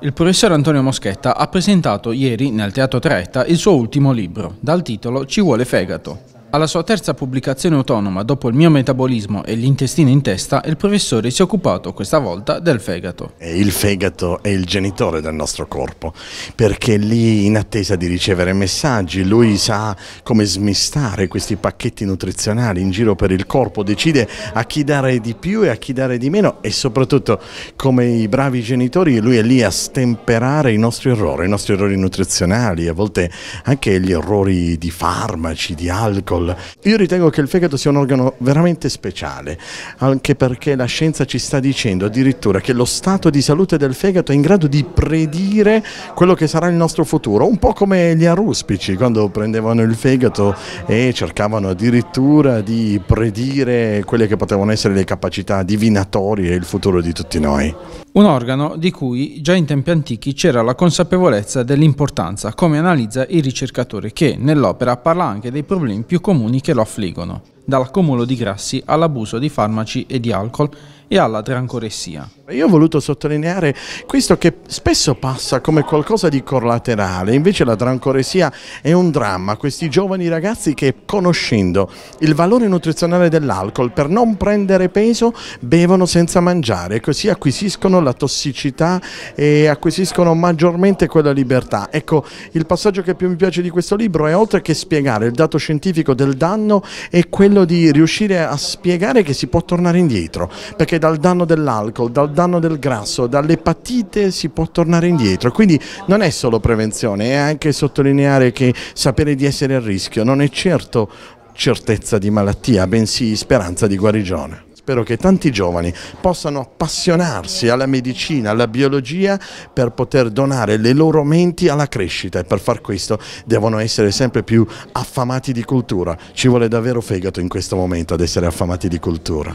Il professor Antonio Moschetta ha presentato ieri nel Teatro Traetta il suo ultimo libro, dal titolo Ci vuole fegato, alla sua terza pubblicazione autonoma dopo il mio metabolismo e l'intestino in testa, il professore si è occupato questa volta del fegato. Il fegato è il genitore del nostro corpo, perché lì in attesa di ricevere messaggi, lui sa come smistare questi pacchetti nutrizionali in giro per il corpo, decide a chi dare di più e a chi dare di meno e soprattutto come i bravi genitori lui è lì a stemperare i nostri errori, i nostri errori nutrizionali, a volte anche gli errori di farmaci, di alcol, alcol. Io ritengo che il fegato sia un organo veramente speciale, anche perché la scienza ci sta dicendo addirittura che lo stato di salute del fegato è in grado di predire quello che sarà il nostro futuro, un po' come gli aruspici quando prendevano il fegato e cercavano addirittura di predire quelle che potevano essere le capacità divinatorie e il futuro di tutti noi. Un organo di cui già in tempi antichi c'era la consapevolezza dell'importanza, come analizza il ricercatore che nell'opera parla anche dei problemi più comuni che lo affliggono, dall'accumulo di grassi all'abuso di farmaci e di alcol e alla trancoressia. Io ho voluto sottolineare questo che spesso passa come qualcosa di collaterale, invece la trancoressia è un dramma, questi giovani ragazzi che conoscendo il valore nutrizionale dell'alcol per non prendere peso bevono senza mangiare, così acquisiscono la tossicità e acquisiscono maggiormente quella libertà. Ecco, il passaggio che più mi piace di questo libro è oltre che spiegare il dato scientifico del danno è quello di riuscire a spiegare che si può tornare indietro, perché dal danno dell'alcol, dal danno del grasso, dall'epatite si può tornare indietro. Quindi non è solo prevenzione, è anche sottolineare che sapere di essere a rischio non è certo certezza di malattia, bensì speranza di guarigione. Spero che tanti giovani possano appassionarsi alla medicina, alla biologia per poter donare le loro menti alla crescita e per far questo devono essere sempre più affamati di cultura. Ci vuole davvero fegato in questo momento ad essere affamati di cultura.